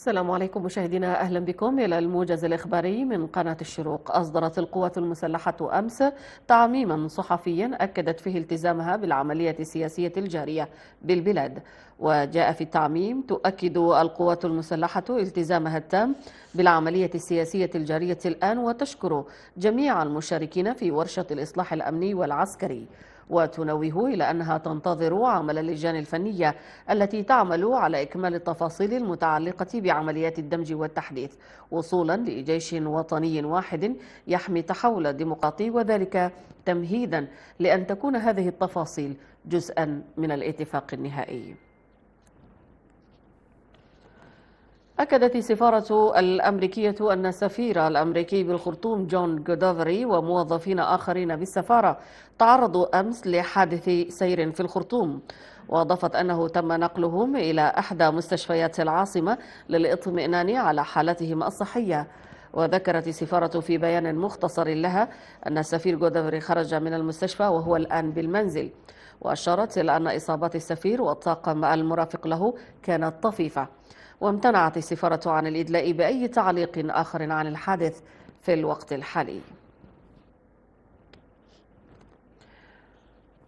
السلام عليكم مشاهدينا أهلا بكم إلى الموجز الإخباري من قناة الشروق أصدرت القوات المسلحة أمس تعميما صحفيا أكدت فيه التزامها بالعملية السياسية الجارية بالبلاد وجاء في التعميم تؤكد القوات المسلحة التزامها التام بالعملية السياسية الجارية الآن وتشكر جميع المشاركين في ورشة الإصلاح الأمني والعسكري وتنوه إلى أنها تنتظر عمل اللجان الفنية التي تعمل على إكمال التفاصيل المتعلقة بعمليات الدمج والتحديث وصولا لجيش وطني واحد يحمي تحول الديمقراطي وذلك تمهيدا لأن تكون هذه التفاصيل جزءا من الاتفاق النهائي أكدت السفارة الأمريكية أن السفير الأمريكي بالخرطوم جون جودافري وموظفين آخرين بالسفارة تعرضوا أمس لحادث سير في الخرطوم وأضافت أنه تم نقلهم إلى إحدى مستشفيات العاصمة للإطمئنان على حالتهم الصحية وذكرت السفارة في بيان مختصر لها أن السفير جودافري خرج من المستشفى وهو الآن بالمنزل وأشارت إلى أن إصابات السفير والطاقم المرافق له كانت طفيفة وامتنعت السفارة عن الإدلاء بأي تعليق آخر عن الحادث في الوقت الحالي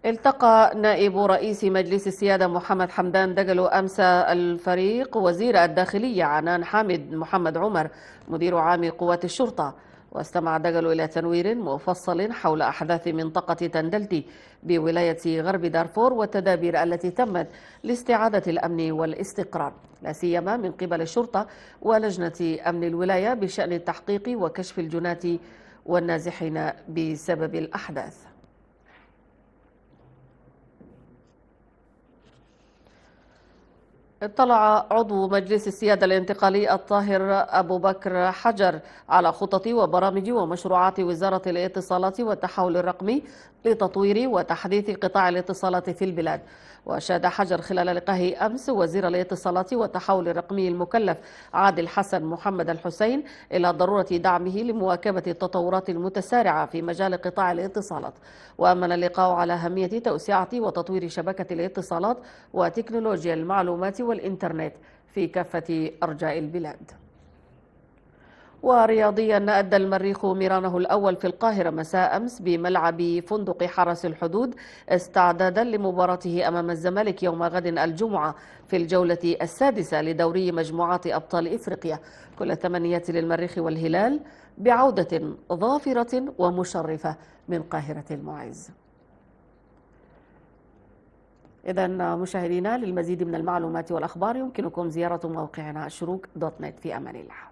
التقى نائب رئيس مجلس السيادة محمد حمدان دجلو أمس الفريق وزير الداخلية عنان حامد محمد عمر مدير عام قوات الشرطة واستمع دجل إلى تنوير مفصل حول أحداث منطقة تندلتي بولاية غرب دارفور والتدابير التي تمت لاستعادة الأمن والاستقرار لا سيما من قبل الشرطة ولجنة أمن الولاية بشأن التحقيق وكشف الجنات والنازحين بسبب الأحداث اطلع عضو مجلس السيادة الانتقالي الطاهر أبو بكر حجر على خطط وبرامج ومشروعات وزارة الاتصالات والتحول الرقمي لتطوير وتحديث قطاع الاتصالات في البلاد وشاد حجر خلال لقائه أمس وزير الاتصالات والتحول الرقمي المكلف عادل حسن محمد الحسين إلى ضرورة دعمه لمواكبة التطورات المتسارعة في مجال قطاع الاتصالات وأمن اللقاء على أهمية توسعة وتطوير شبكة الاتصالات وتكنولوجيا المعلومات والإنترنت في كافة أرجاء البلاد ورياضيا أدى المريخ ميرانه الأول في القاهرة مساء أمس بملعب فندق حرس الحدود استعدادا لمباراته أمام الزمالك يوم غد الجمعة في الجولة السادسة لدوري مجموعات أبطال إفريقيا كل التمنيات للمريخ والهلال بعودة ظافرة ومشرفة من قاهرة المعز إذا مشاهدينا للمزيد من المعلومات والأخبار يمكنكم زيارة موقعنا شروق دوت نت في أمان الله